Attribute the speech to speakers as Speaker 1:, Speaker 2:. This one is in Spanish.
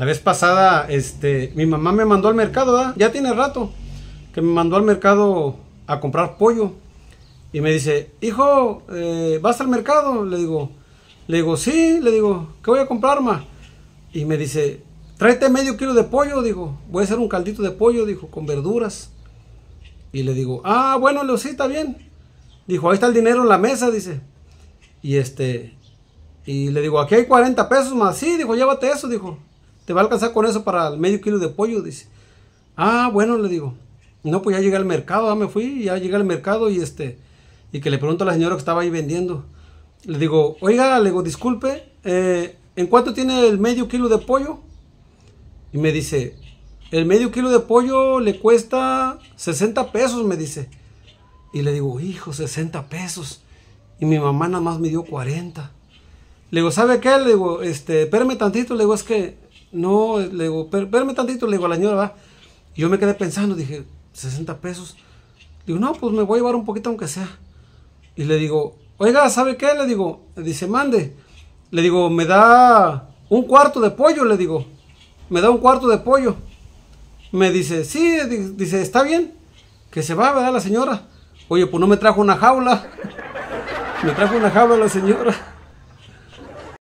Speaker 1: La vez pasada, este, mi mamá me mandó al mercado, ya tiene rato, que me mandó al mercado a comprar pollo. Y me dice, hijo, eh, ¿vas al mercado? Le digo, le digo, sí, le digo, ¿qué voy a comprar, más Y me dice, tráete medio kilo de pollo, digo, voy a hacer un caldito de pollo, dijo, con verduras. Y le digo, ah, bueno, lo sí, está bien. Dijo, ahí está el dinero en la mesa, dice. Y este, y le digo, aquí hay 40 pesos más. Sí, dijo, llévate eso, dijo te va a alcanzar con eso para el medio kilo de pollo, dice. Ah, bueno, le digo. No, pues ya llegué al mercado, ya ah, me fui, ya llegué al mercado y este, y que le pregunto a la señora que estaba ahí vendiendo. Le digo, oiga, le digo, disculpe, eh, ¿en cuánto tiene el medio kilo de pollo? Y me dice, el medio kilo de pollo le cuesta 60 pesos, me dice. Y le digo, hijo, 60 pesos. Y mi mamá nada más me dio 40. Le digo, ¿sabe qué? Le digo, este, espérame tantito. Le digo, es que no, le digo, verme tantito, le digo a la señora, va. Y yo me quedé pensando, dije, 60 pesos. Digo, no, pues me voy a llevar un poquito aunque sea. Y le digo, oiga, ¿sabe qué? Le digo, dice, mande. Le digo, me da un cuarto de pollo, le digo. Me da un cuarto de pollo. Me dice, sí, dice, está bien. Que se va, ¿verdad, la señora? Oye, pues no me trajo una jaula. Me trajo una jaula la señora.